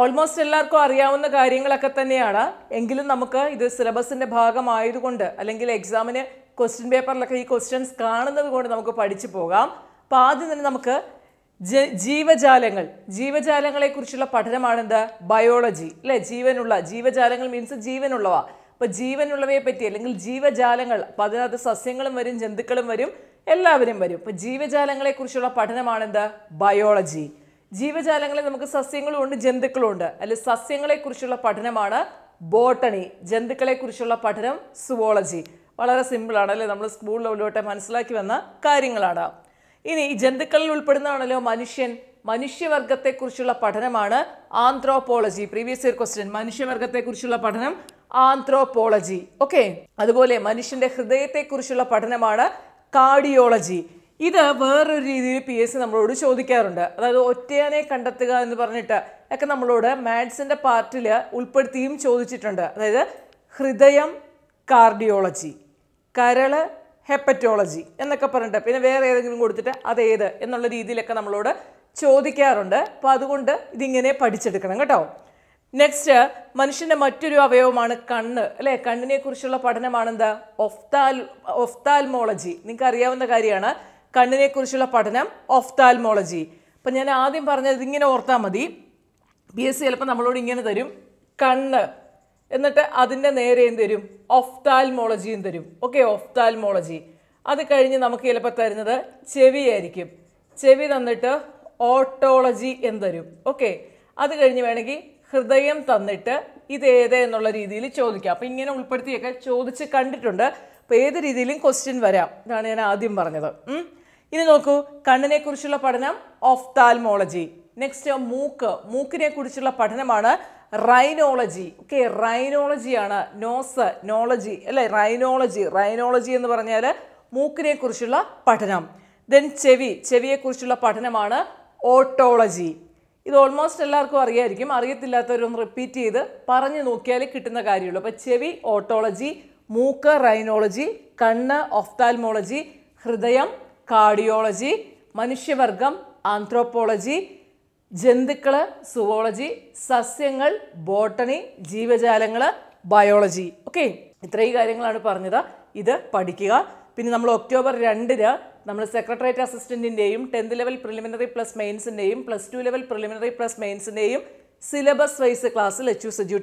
almost എല്ലാവർക്കും അറിയാവുന്ന കാര്യങ്ങളൊക്കെ തന്നെയാണ് എങ്കിലും നമുക്ക് ഇത് സിലബസിൻ്റെ ഭാഗമായതുകൊണ്ട് അല്ലെങ്കിൽ എക്സാമിന് ക്വസ്റ്റ്യൻ പേപ്പറിലൊക്കെ ഈ ക്വസ്റ്റ്യൻസ് കാണുന്നത് കൊണ്ട് നമുക്ക് പഠിച്ചു പോകാം അപ്പോൾ ആദ്യം തന്നെ നമുക്ക് ജീവജാലങ്ങൾ ജീവജാലങ്ങളെക്കുറിച്ചുള്ള പഠനമാണെന്ത് ബയോളജി അല്ലേ ജീവനുള്ള ജീവജാലങ്ങൾ മീൻസ് ജീവനുള്ളവ അപ്പോൾ ജീവനുള്ളവയെ പറ്റി അല്ലെങ്കിൽ ജീവജാലങ്ങൾ അപ്പോൾ അതിനകത്ത് സസ്യങ്ങളും വരും ജന്തുക്കളും വരും എല്ലാവരും വരും അപ്പോൾ ജീവജാലങ്ങളെക്കുറിച്ചുള്ള പഠനമാണെന്ത് ബയോളജി ജീവജാലങ്ങളിൽ നമുക്ക് സസ്യങ്ങളും ഉണ്ട് ജന്തുക്കളും ഉണ്ട് സസ്യങ്ങളെ സസ്യങ്ങളെക്കുറിച്ചുള്ള പഠനമാണ് ബോട്ടണി ജന്തുക്കളെക്കുറിച്ചുള്ള പഠനം സുവോളജി വളരെ സിമ്പിളാണ് അല്ലേ നമ്മൾ സ്കൂളിലോട്ടെ മനസ്സിലാക്കി വന്ന കാര്യങ്ങളാണ് ഇനി ജന്തുക്കളിൽ ഉൾപ്പെടുന്നതാണല്ലോ മനുഷ്യൻ കുറിച്ചുള്ള പഠനമാണ് ആന്ത്രോപോളജി പ്രീവിയസ് ഇയർ ക്വസ്റ്റ്യൻ കുറിച്ചുള്ള പഠനം ആന്ത്രോപോളജി ഓക്കെ അതുപോലെ മനുഷ്യന്റെ ഹൃദയത്തെക്കുറിച്ചുള്ള പഠനമാണ് കാർഡിയോളജി ഇത് വേറൊരു രീതിയിൽ പി എസ് സി നമ്മളോട് ചോദിക്കാറുണ്ട് അതായത് ഒറ്റയാനെ കണ്ടെത്തുക എന്ന് പറഞ്ഞിട്ട് ഒക്കെ നമ്മളോട് മാത്സിൻ്റെ പാർട്ടിൽ ഉൾപ്പെടുത്തിയും ചോദിച്ചിട്ടുണ്ട് അതായത് ഹൃദയം കാർഡിയോളജി കരൾ ഹെപ്പറ്റോളജി എന്നൊക്കെ പറഞ്ഞിട്ട് പിന്നെ വേറെ ഏതെങ്കിലും കൊടുത്തിട്ട് അതേത് എന്നുള്ള രീതിയിലൊക്കെ നമ്മളോട് ചോദിക്കാറുണ്ട് അപ്പോൾ അതുകൊണ്ട് ഇതിങ്ങനെ പഠിച്ചെടുക്കണം കേട്ടോ നെക്സ്റ്റ് മനുഷ്യൻ്റെ മറ്റൊരു അവയവമാണ് കണ്ണ് അല്ലേ കണ്ണിനെക്കുറിച്ചുള്ള പഠനമാണെന്ത് ഒഫ്താൽ ഒഫ്താൽമോളജി നിങ്ങൾക്ക് അറിയാവുന്ന കാര്യമാണ് കണ്ണിനെക്കുറിച്ചുള്ള പഠനം ഓഫ്താൽമോളജി അപ്പം ഞാൻ ആദ്യം പറഞ്ഞത് ഇങ്ങനെ ഓർത്താൽ മതി ബി എസ് സി ചിലപ്പോൾ നമ്മളോട് ഇങ്ങനെ തരും കണ്ണ് എന്നിട്ട് അതിൻ്റെ എന്ത് തരും ഓഫ്താൽമോളജിയും തരും ഓക്കെ ഓഫ്താൽമോളജി അത് കഴിഞ്ഞ് നമുക്ക് ചിലപ്പോൾ തരുന്നത് ചെവിയായിരിക്കും ചെവി തന്നിട്ട് ഓട്ടോളജി എന്ന് തരും ഓക്കെ അത് കഴിഞ്ഞ് വേണമെങ്കിൽ ഹൃദയം തന്നിട്ട് ഇത് ഏത് എന്നുള്ള രീതിയിൽ ചോദിക്കാം അപ്പം ഇങ്ങനെ ഉൾപ്പെടുത്തിയൊക്കെ ചോദിച്ച് കണ്ടിട്ടുണ്ട് അപ്പോൾ ഏത് രീതിയിലും ക്വസ്റ്റ്യൻ വരാം ഇതാണ് ഞാൻ ആദ്യം പറഞ്ഞത് ഇനി നോക്കൂ കണ്ണിനെ കുറിച്ചുള്ള പഠനം താൽമോളജി നെക്സ്റ്റ് മൂക്ക് മൂക്കിനെ കുറിച്ചുള്ള പഠനമാണ് റൈനോളജി ഓക്കെ റൈനോളജിയാണ് നോസ് നോളജി അല്ലേ റൈനോളജി റൈനോളജി എന്ന് പറഞ്ഞാൽ മൂക്കിനെ കുറിച്ചുള്ള പഠനം ദെൻ ചെവി ചെവിയെക്കുറിച്ചുള്ള പഠനമാണ് ഓട്ടോളജി ഇത് ഓൾമോസ്റ്റ് എല്ലാവർക്കും അറിയായിരിക്കും അറിയത്തില്ലാത്തവരൊന്ന് റിപ്പീറ്റ് ചെയ്ത് പറഞ്ഞു നോക്കിയാൽ കിട്ടുന്ന കാര്യമുള്ളൂ അപ്പം ചെവി ഓട്ടോളജി മൂക്ക് റൈനോളജി കണ്ണ് ഓഫ്താൽമോളജി ഹൃദയം കാർഡിയോളജി മനുഷ്യവർഗം ആന്ത്രോപോളജി ജന്തുക്കൾ സുവോളജി സസ്യങ്ങൾ ബോട്ടണി ജീവജാലങ്ങൾ ബയോളജി ഓക്കെ ഇത്രയും കാര്യങ്ങളാണ് പറഞ്ഞത് ഇത് പഠിക്കുക പിന്നെ നമ്മൾ ഒക്ടോബർ രണ്ടിന് നമ്മൾ സെക്രട്ടേറിയറ്റ് അസിസ്റ്റൻറ്റിൻ്റെയും ടെൻത്ത് ലെവൽ പ്രിലിമിനറി പ്ലസ് മെയിൻസിൻ്റെയും plus two level preliminary plus മെയിൻസിൻ്റെയും സിലബസ് വൈസ് ക്ലാസ്സിൽ എച്ച് യു സജു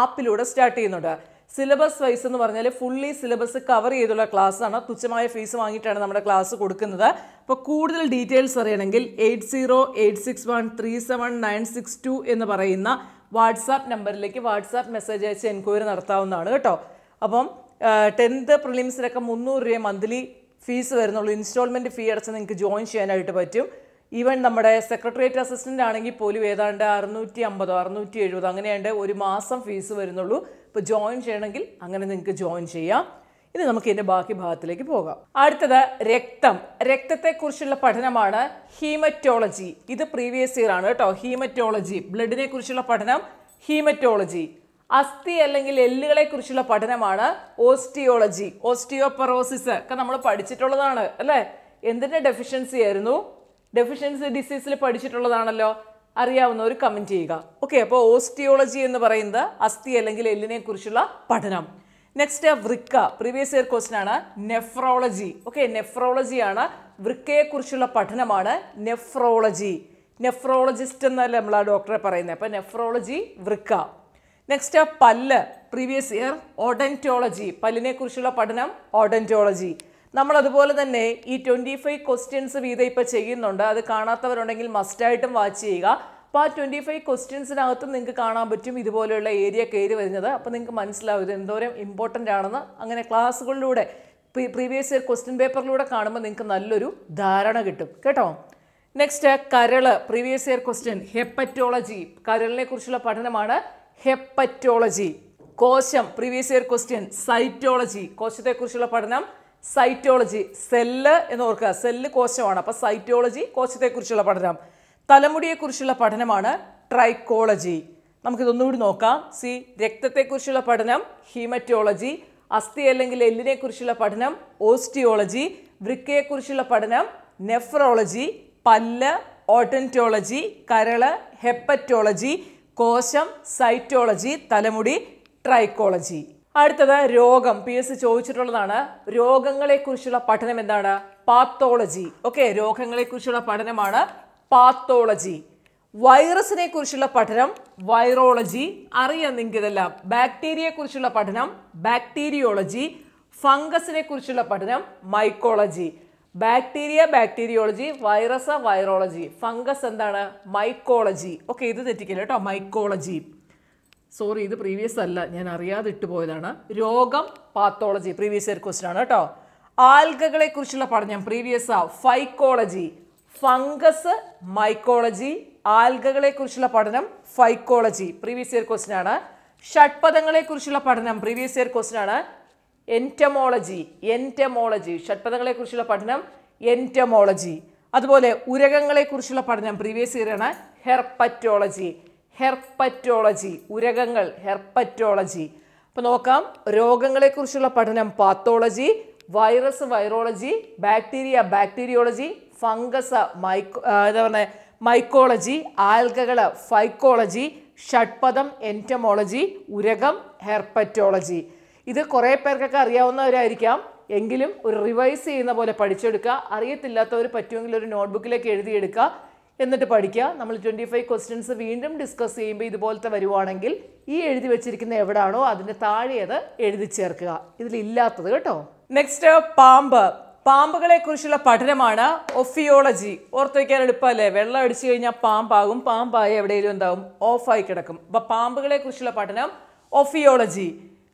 ആപ്പിലൂടെ സ്റ്റാർട്ട് ചെയ്യുന്നുണ്ട് സിലബസ് വൈസ് എന്ന് പറഞ്ഞാൽ ഫുള്ളി സിലബസ് കവർ ചെയ്തുള്ള ക്ലാസ് ആണ് തുച്ഛമായ ഫീസ് വാങ്ങിയിട്ടാണ് നമ്മുടെ ക്ലാസ് കൊടുക്കുന്നത് അപ്പോൾ കൂടുതൽ ഡീറ്റെയിൽസ് അറിയണമെങ്കിൽ eight zero eight six one three seven nine six two എന്ന് പറയുന്ന വാട്സാപ്പ് നമ്പറിലേക്ക് വാട്സാപ്പ് മെസ്സേജ് അയച്ച് എൻക്വയറി നടത്താവുന്നതാണ് കേട്ടോ അപ്പം ടെൻത്ത് പ്രിലിംസിലൊക്കെ മുന്നൂറ് രൂപ മന്ത്ലി ഫീസ് വരുന്നുള്ളൂ ഇൻസ്റ്റാൾമെൻറ്റ് ഫീ അടച്ച് നിങ്ങൾക്ക് ജോയിൻ ചെയ്യാനായിട്ട് പറ്റും ഈവൻ നമ്മുടെ സെക്രട്ടേറിയറ്റ് അസിസ്റ്റൻ്റ് ആണെങ്കിൽ പോലും ഏതാണ്ട് അറുന്നൂറ്റി അമ്പതോ അറുന്നൂറ്റി എഴുപതോ അങ്ങനെയാണ്ട് ഒരു മാസം ഫീസ് വരുന്നുള്ളൂ ഇപ്പോൾ ജോയിൻ ചെയ്യണമെങ്കിൽ അങ്ങനെ നിങ്ങൾക്ക് ജോയിൻ ചെയ്യാം ഇനി നമുക്ക് ഇതിൻ്റെ ബാക്കി ഭാഗത്തിലേക്ക് പോകാം അടുത്തത് രക്തം രക്തത്തെക്കുറിച്ചുള്ള പഠനമാണ് ഹീമറ്റോളജി ഇത് പ്രീവിയസ് ഇയർ ആണ് കേട്ടോ ഹീമറ്റോളജി ബ്ലഡിനെ കുറിച്ചുള്ള പഠനം ഹീമറ്റോളജി അസ്ഥി അല്ലെങ്കിൽ എല്ലുകളെ കുറിച്ചുള്ള പഠനമാണ് ഓസ്റ്റിയോളജി ഓസ്റ്റിയോപെറോസിസ് ഒക്കെ നമ്മൾ പഠിച്ചിട്ടുള്ളതാണ് അല്ലേ എന്തിൻ്റെ ഡെഫിഷ്യൻസി ആയിരുന്നു ഡെഫിഷ്യൻസി ഡിസീസിൽ പഠിച്ചിട്ടുള്ളതാണല്ലോ അറിയാവുന്നവർ കമൻറ്റ് ചെയ്യുക ഓക്കെ അപ്പോൾ ഓസ്റ്റിയോളജി എന്ന് പറയുന്നത് അസ്ഥി അല്ലെങ്കിൽ എല്ലിനെ കുറിച്ചുള്ള പഠനം നെക്സ്റ്റ് വൃക്ക പ്രീവിയസ് ഇയർ ക്വസ്റ്റൻ ആണ് നെഫ്രോളജി ഓക്കെ നെഫ്രോളജിയാണ് വൃക്കയെക്കുറിച്ചുള്ള പഠനമാണ് നെഫ്രോളജി നെഫ്രോളജിസ്റ്റ് എന്നല്ല നമ്മൾ ആ ഡോക്ടറെ പറയുന്നത് അപ്പോൾ നെഫ്രോളജി വൃക്ക നെക്സ്റ്റ് പല്ല് പ്രീവിയസ് ഇയർ ഓഡൻറ്റോളജി പല്ലിനെക്കുറിച്ചുള്ള പഠനം ഓഡൻറ്റോളജി നമ്മൾ അതുപോലെ തന്നെ ഈ ട്വൻറ്റി ഫൈവ് ക്വസ്റ്റ്യൻസ് വീതം ഇപ്പോൾ ചെയ്യുന്നുണ്ട് അത് കാണാത്തവരുണ്ടെങ്കിൽ മസ്റ്റായിട്ടും വാച്ച് ചെയ്യുക അപ്പോൾ ആ ട്വൻറ്റി ഫൈവ് ക്വസ്റ്റ്യൻസിനകത്തും നിങ്ങൾക്ക് കാണാൻ പറ്റും ഇതുപോലെയുള്ള ഏരിയ കയറി വരുന്നത് അപ്പോൾ നിങ്ങൾക്ക് മനസ്സിലാവും ഇത് എന്തോരം ഇമ്പോർട്ടൻ്റ് ആണെന്ന് അങ്ങനെ ക്ലാസ്സുകളിലൂടെ പ്രീവിയസ് ഇയർ ക്വസ്റ്റ്യൻ പേപ്പറിലൂടെ കാണുമ്പോൾ നിങ്ങൾക്ക് നല്ലൊരു ധാരണ കിട്ടും കേട്ടോ നെക്സ്റ്റ് കരൾ പ്രീവിയസ് ഇയർ ക്വസ്റ്റ്യൻ ഹെപ്പറ്റോളജി കരളിനെ കുറിച്ചുള്ള പഠനമാണ് ഹെപ്പറ്റോളജി കോശം പ്രീവിയസ് ഇയർ ക്വസ്റ്റ്യൻ സൈറ്റോളജി കോശത്തെക്കുറിച്ചുള്ള പഠനം സൈറ്റോളജി സെല്ല് എന്ന് ഓർക്കുക സെല്ല് കോശമാണ് അപ്പോൾ സൈറ്റോളജി കോശത്തെക്കുറിച്ചുള്ള പഠനം തലമുടിയെക്കുറിച്ചുള്ള പഠനമാണ് ട്രൈക്കോളജി നമുക്കിതൊന്നുകൂടി നോക്കാം സി രക്തത്തെക്കുറിച്ചുള്ള പഠനം ഹീമറ്റോളജി അസ്ഥി അല്ലെങ്കിൽ എല്ലിനെക്കുറിച്ചുള്ള പഠനം ഓസ്റ്റിയോളജി വൃക്കയെക്കുറിച്ചുള്ള പഠനം നെഫ്രോളജി പല്ല് ഓട്ടൻറ്റോളജി കരള് ഹെപ്പറ്റോളജി കോശം സൈറ്റോളജി തലമുടി ട്രൈക്കോളജി അടുത്തത് രോഗം പി എസ് ചോദിച്ചിട്ടുള്ളതാണ് രോഗങ്ങളെക്കുറിച്ചുള്ള പഠനം എന്താണ് പാത്തോളജി ഓക്കെ രോഗങ്ങളെക്കുറിച്ചുള്ള പഠനമാണ് പാത്തോളജി വൈറസിനെ കുറിച്ചുള്ള പഠനം വൈറോളജി അറിയാം നിങ്ങൾക്ക് ഇതെല്ലാം ബാക്ടീരിയയെ കുറിച്ചുള്ള പഠനം ബാക്ടീരിയോളജി ഫംഗസിനെ കുറിച്ചുള്ള പഠനം mycology bacteria bacteriology virus virology fungus എന്താണ് മൈക്കോളജി ഓക്കെ ഇത് തെറ്റിക്കില്ല കേട്ടോ മൈക്കോളജി സോറി ഇത് പ്രീവിയസ് അല്ല ഞാൻ അറിയാതെ പോയതാണ് രോഗം പാത്തോളജി പ്രീവിയസ് ഇയർ ക്വസ്റ്റൻ ആണ് കേട്ടോ ആൽഗകളെ കുറിച്ചുള്ള പഠനം പ്രീവിയസ് ആ ഫൈക്കോളജി ഫംഗസ് മൈക്കോളജി ആൽഗകളെ കുറിച്ചുള്ള പഠനം ഫൈക്കോളജി പ്രീവിയസ് ഇയർ ക്വസ്റ്റൻ ആണ് ഷഡ്പദങ്ങളെ കുറിച്ചുള്ള പഠനം പ്രീവിയസ് ഇയർ ക്വസ്റ്റൻ ആണ് എൻറ്റമോളജി എൻറ്റമോളജി ഷഡ്പദങ്ങളെ കുറിച്ചുള്ള പഠനം എൻറ്റമോളജി അതുപോലെ ഉരകങ്ങളെ കുറിച്ചുള്ള പഠനം പ്രീവിയസ് ഇയർ ആണ് ഹെർപ്പറ്റോളജി ഹെർപ്പറ്റോളജി ഉരകങ്ങൾ ഹെർപ്പറ്റോളജി അപ്പോൾ നോക്കാം രോഗങ്ങളെക്കുറിച്ചുള്ള പഠനം pathology virus virology bacteria bacteriology fungus myco എന്താ പറയുക മൈക്കോളജി ആൽഗകൾ ഫൈക്കോളജി ഷഡ്പദം എൻറ്റമോളജി ഉരകം ഹെർപ്പറ്റോളജി ഇത് കുറേ പേർക്കൊക്കെ അറിയാവുന്നവരായിരിക്കാം എങ്കിലും ഒരു റിവൈസ് ചെയ്യുന്ന പോലെ പഠിച്ചെടുക്കുക അറിയത്തില്ലാത്തവർ പറ്റുമെങ്കിൽ ഒരു നോട്ട്ബുക്കിലേക്ക് എഴുതിയെടുക്കുക എന്നിട്ട് പഠിക്കുക നമ്മൾ ട്വൻറ്റി ഫൈവ് ക്വസ്റ്റ്യൻസ് വീണ്ടും ഡിസ്കസ് ചെയ്യുമ്പോൾ ഇതുപോലത്തെ വരുവാണെങ്കിൽ ഈ എഴുതി വെച്ചിരിക്കുന്ന എവിടെയാണോ അതിൻ്റെ താഴെ അത് എഴുതി ചേർക്കുക ഇതിലില്ലാത്തത് കേട്ടോ നെക്സ്റ്റ് പാമ്പ് പാമ്പുകളെക്കുറിച്ചുള്ള പഠനമാണ് ഒഫിയോളജി ഓർത്ത് വയ്ക്കാൻ എളുപ്പമല്ലേ വെള്ളം അടിച്ചു കഴിഞ്ഞാൽ പാമ്പാകും പാമ്പായി എവിടെയെങ്കിലും എന്താകും ഓഫായി കിടക്കും പാമ്പുകളെ പാമ്പുകളെക്കുറിച്ചുള്ള പഠനം ഒഫിയോളജി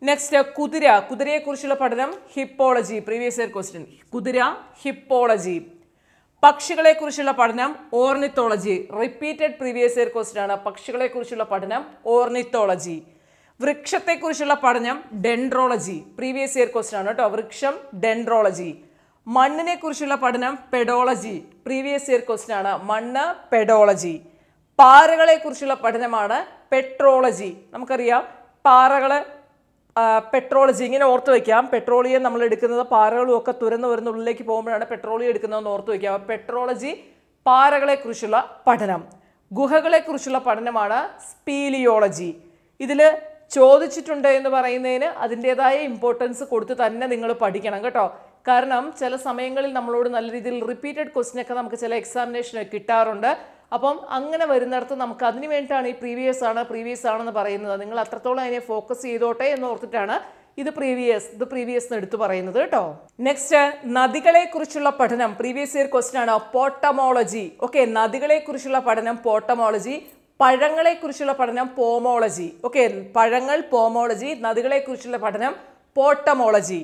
നെക്സ്റ്റ് കുതിര കുതിരയെക്കുറിച്ചുള്ള പഠനം ഹിപ്പോളജി പ്രീവിയസ് ഇയർ ക്വസ്റ്റ്യൻ കുതിര ഹിപ്പോളജി പക്ഷികളെക്കുറിച്ചുള്ള പഠനം ornithology repeated previous year question ആണ് പക്ഷികളെക്കുറിച്ചുള്ള പഠനം ഓർണിത്തോളജി വൃക്ഷത്തെക്കുറിച്ചുള്ള പഠനം ഡെൻഡ്രോളജി പ്രീവിയസ് ഇയർ ക്വസ്റ്റ്യൻ ആണ് കേട്ടോ വൃക്ഷം ഡെൻഡ്രോളജി മണ്ണിനെ കുറിച്ചുള്ള പഠനം പെഡോളജി പ്രീവിയസ് ഇയർ ക്വസ്റ്റ്യൻ ആണ് മണ്ണ് പെഡോളജി പാറകളെ കുറിച്ചുള്ള പഠനമാണ് പെട്രോളജി നമുക്കറിയാം പാറകൾ പെട്രോളജി ഇങ്ങനെ ഓർത്തു വയ്ക്കാം പെട്രോളിയം നമ്മൾ എടുക്കുന്നത് പാറകളും ഒക്കെ തുരന്ന് വരുന്ന ഉള്ളിലേക്ക് പോകുമ്പോഴാണ് പെട്രോളിയം എടുക്കുന്നതെന്ന് ഓർത്ത് വയ്ക്കാം പെട്രോളജി പാറകളെക്കുറിച്ചുള്ള പഠനം ഗുഹകളെക്കുറിച്ചുള്ള പഠനമാണ് സ്പീലിയോളജി ഇതിൽ ചോദിച്ചിട്ടുണ്ട് എന്ന് പറയുന്നതിന് അതിൻ്റേതായ ഇമ്പോർട്ടൻസ് കൊടുത്ത് തന്നെ നിങ്ങൾ പഠിക്കണം കേട്ടോ കാരണം ചില സമയങ്ങളിൽ നമ്മളോട് നല്ല രീതിയിൽ റിപ്പീറ്റഡ് ക്വസ്റ്റിനൊക്കെ നമുക്ക് ചില എക്സാമിനേഷൻ കിട്ടാറുണ്ട് അപ്പം അങ്ങനെ വരുന്നിടത്ത് നമുക്ക് അതിന് വേണ്ടിയിട്ടാണ് ഈ പ്രീവിയസ് ആണ് പ്രീവിയസ് ആണെന്ന് പറയുന്നത് നിങ്ങൾ അത്രത്തോളം അതിനെ ഫോക്കസ് ചെയ്തോട്ടെ എന്ന് ഓർത്തിട്ടാണ് ഇത് പ്രീവിയസ് ഇത് പ്രീവിയസ് എന്ന് എടുത്തു പറയുന്നത് കേട്ടോ നെക്സ്റ്റ് നദികളെക്കുറിച്ചുള്ള പഠനം പ്രീവിയസ് ഇയർ ക്വസ്റ്റൻ ആണ് പോട്ടമോളജി ഓക്കെ നദികളെക്കുറിച്ചുള്ള പഠനം പോട്ടമോളജി പഴങ്ങളെക്കുറിച്ചുള്ള പഠനം പോമോളജി ഓക്കെ പഴങ്ങൾ പോമോളജി നദികളെക്കുറിച്ചുള്ള പഠനം പോട്ടമോളജി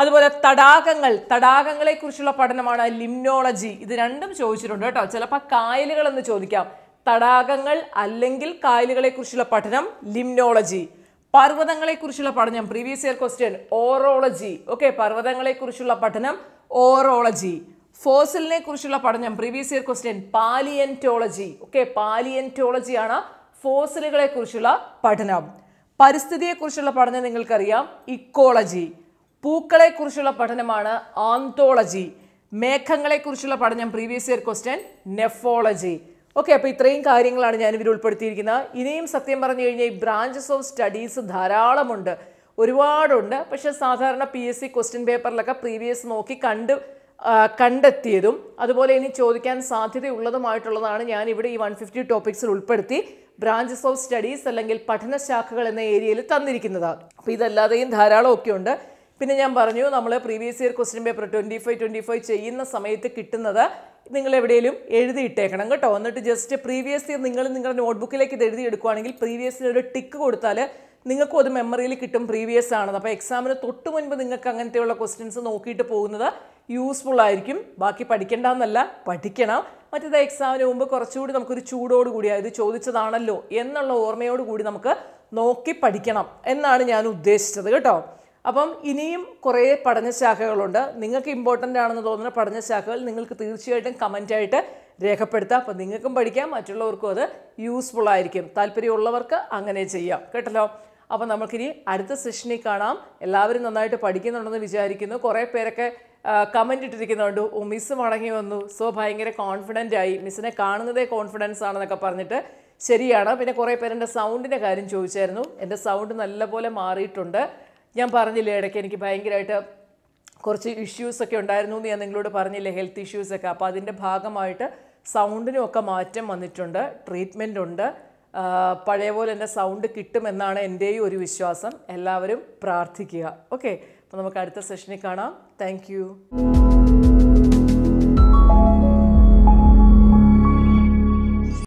അതുപോലെ തടാകങ്ങൾ തടാകങ്ങളെക്കുറിച്ചുള്ള പഠനമാണ് ലിംനോളജി ഇത് രണ്ടും ചോദിച്ചിട്ടുണ്ട് കേട്ടോ ചിലപ്പോൾ കായലുകൾ എന്ന് ചോദിക്കാം തടാകങ്ങൾ അല്ലെങ്കിൽ കായലുകളെക്കുറിച്ചുള്ള പഠനം ലിംനോളജി കുറിച്ചുള്ള പഠനം previous year question orology okay കുറിച്ചുള്ള പഠനം ഓറോളജി ഫോസിലിനെ കുറിച്ചുള്ള പഠനം previous year question paleontology okay ആണ് ഫോസിലുകളെ കുറിച്ചുള്ള പഠനം പരിസ്ഥിതിയെക്കുറിച്ചുള്ള പഠനം നിങ്ങൾക്കറിയാം ഇക്കോളജി പൂക്കളെക്കുറിച്ചുള്ള പഠനമാണ് ആന്തോളജി മേഘങ്ങളെക്കുറിച്ചുള്ള പഠനം previous year question nephology okay അപ്പോൾ ഇത്രയും കാര്യങ്ങളാണ് ഞാൻ ഇവർ ഉൾപ്പെടുത്തിയിരിക്കുന്നത് ഇനിയും സത്യം പറഞ്ഞു കഴിഞ്ഞാൽ ഈ ബ്രാഞ്ചസ് ഓഫ് സ്റ്റഡീസ് ധാരാളമുണ്ട് ഒരുപാടുണ്ട് പക്ഷേ സാധാരണ പി എസ് സി ക്വസ്റ്റ്യൻ പേപ്പറിലൊക്കെ പ്രീവിയസ് നോക്കി കണ്ട് കണ്ടെത്തിയതും അതുപോലെ ഇനി ചോദിക്കാൻ സാധ്യതയുള്ളതുമായിട്ടുള്ളതാണ് ഞാൻ ഇവിടെ ഈ വൺ ഫിഫ്റ്റി ടോപ്പിക്സിൽ ഉൾപ്പെടുത്തി ബ്രാഞ്ചസ് ഓഫ് സ്റ്റഡീസ് അല്ലെങ്കിൽ പഠനശാഖകൾ എന്ന ഏരിയയിൽ തന്നിരിക്കുന്നത് അപ്പോൾ ഇതല്ലാതെയും ധാരാളം ഒക്കെ ഉണ്ട് പിന്നെ ഞാൻ പറഞ്ഞു നമ്മൾ previous year question paper twenty five twenty five ചെയ്യുന്ന സമയത്ത് കിട്ടുന്നത് നിങ്ങൾ എവിടെയെങ്കിലും എഴുതിയിട്ടേക്കണം കേട്ടോ എന്നിട്ട് ജസ്റ്റ് പ്രീവിയസ് ഇയർ നിങ്ങൾ നിങ്ങളുടെ നോട്ട്ബുക്കിലേക്ക് ഇത് എഴുതിയെടുക്കുകയാണെങ്കിൽ പ്രീവിയസ് ഇയർ ഒരു ടിക്ക് കൊടുത്താൽ നിങ്ങൾക്കും അത് മെമ്മറിയിൽ കിട്ടും പ്രീവിയസ് ആണെന്ന് അപ്പോൾ എക്സാമിന് തൊട്ട് മുൻപ് നിങ്ങൾക്ക് അങ്ങനത്തെയുള്ള ക്വസ്റ്റ്യൻസ് നോക്കിയിട്ട് പോകുന്നത് യൂസ്ഫുൾ ആയിരിക്കും ബാക്കി പഠിക്കേണ്ടെന്നല്ല പഠിക്കണം മറ്റേത് എക്സാമിന് മുമ്പ് കുറച്ചുകൂടി നമുക്കൊരു ചൂടോട് കൂടി ഇത് ചോദിച്ചതാണല്ലോ എന്നുള്ള ഓർമ്മയോടുകൂടി കൂടി നമുക്ക് നോക്കി പഠിക്കണം എന്നാണ് ഞാൻ ഉദ്ദേശിച്ചത് കേട്ടോ അപ്പം ഇനിയും കുറേ പഠനശാഖകളുണ്ട് നിങ്ങൾക്ക് ഇമ്പോർട്ടൻ്റ് ആണെന്ന് തോന്നുന്ന പഠനശാഖകൾ നിങ്ങൾക്ക് തീർച്ചയായിട്ടും കമൻറ്റായിട്ട് രേഖപ്പെടുത്താം അപ്പം നിങ്ങൾക്കും പഠിക്കാം മറ്റുള്ളവർക്കും അത് യൂസ്ഫുൾ ആയിരിക്കും താല്പര്യമുള്ളവർക്ക് അങ്ങനെ ചെയ്യാം കേട്ടല്ലോ അപ്പോൾ നമുക്കിനി അടുത്ത സെഷനിൽ കാണാം എല്ലാവരും നന്നായിട്ട് പഠിക്കുന്നുണ്ടെന്ന് വിചാരിക്കുന്നു കുറേ പേരൊക്കെ കമൻ്റ് ഇട്ടിരിക്കുന്നുണ്ട് ഓ മിസ് മടങ്ങി വന്നു സോ ഭയങ്കര കോൺഫിഡൻ്റ് ആയി മിസ്സിനെ കാണുന്നതേ കോൺഫിഡൻസ് ആണെന്നൊക്കെ പറഞ്ഞിട്ട് ശരിയാണ് പിന്നെ കുറേ പേരെൻ്റെ സൗണ്ടിൻ്റെ കാര്യം ചോദിച്ചായിരുന്നു എൻ്റെ സൗണ്ട് നല്ലപോലെ മാറിയിട്ടുണ്ട് ഞാൻ പറഞ്ഞില്ലേ ഇടയ്ക്ക് എനിക്ക് ഭയങ്കരമായിട്ട് കുറച്ച് ഇഷ്യൂസൊക്കെ ഉണ്ടായിരുന്നു എന്ന് ഞാൻ നിങ്ങളോട് പറഞ്ഞില്ലേ ഹെൽത്ത് ഇഷ്യൂസൊക്കെ അപ്പോൾ അതിൻ്റെ ഭാഗമായിട്ട് സൗണ്ടിനും ഒക്കെ മാറ്റം വന്നിട്ടുണ്ട് ട്രീറ്റ്മെൻ്റ് ഉണ്ട് പഴയ പോലെ എൻ്റെ സൗണ്ട് കിട്ടുമെന്നാണ് എൻ്റെയും ഒരു വിശ്വാസം എല്ലാവരും പ്രാർത്ഥിക്കുക ഓക്കെ അപ്പോൾ നമുക്ക് അടുത്ത സെഷനിൽ കാണാം താങ്ക്